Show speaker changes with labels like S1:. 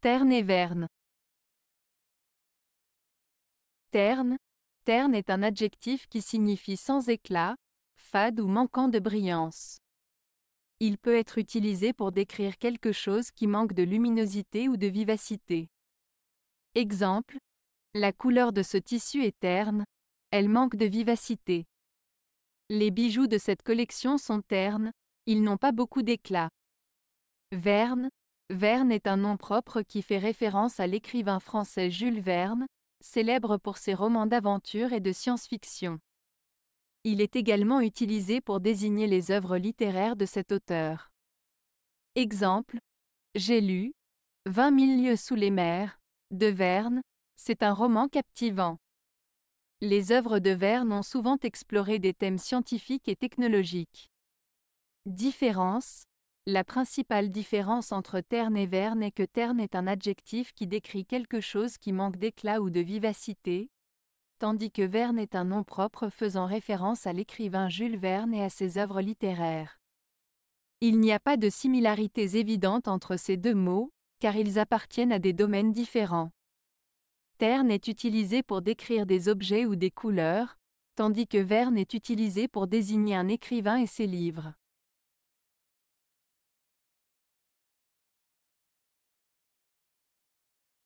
S1: Terne et Verne. Terne, terne est un adjectif qui signifie sans éclat, fade ou manquant de brillance. Il peut être utilisé pour décrire quelque chose qui manque de luminosité ou de vivacité. Exemple, la couleur de ce tissu est terne, elle manque de vivacité. Les bijoux de cette collection sont ternes, ils n'ont pas beaucoup d'éclat. Verne, Verne est un nom propre qui fait référence à l'écrivain français Jules Verne, célèbre pour ses romans d'aventure et de science-fiction. Il est également utilisé pour désigner les œuvres littéraires de cet auteur. Exemple J'ai lu 20 000 lieues sous les mers de Verne, c'est un roman captivant. Les œuvres de Verne ont souvent exploré des thèmes scientifiques et technologiques. Différence la principale différence entre terne et verne est que terne est un adjectif qui décrit quelque chose qui manque d'éclat ou de vivacité, tandis que verne est un nom propre faisant référence à l'écrivain Jules Verne et à ses œuvres littéraires. Il n'y a pas de similarités évidentes entre ces deux mots, car ils appartiennent à des domaines différents. Terne est utilisé pour décrire des objets ou des couleurs, tandis que verne est utilisé pour désigner un écrivain et ses livres.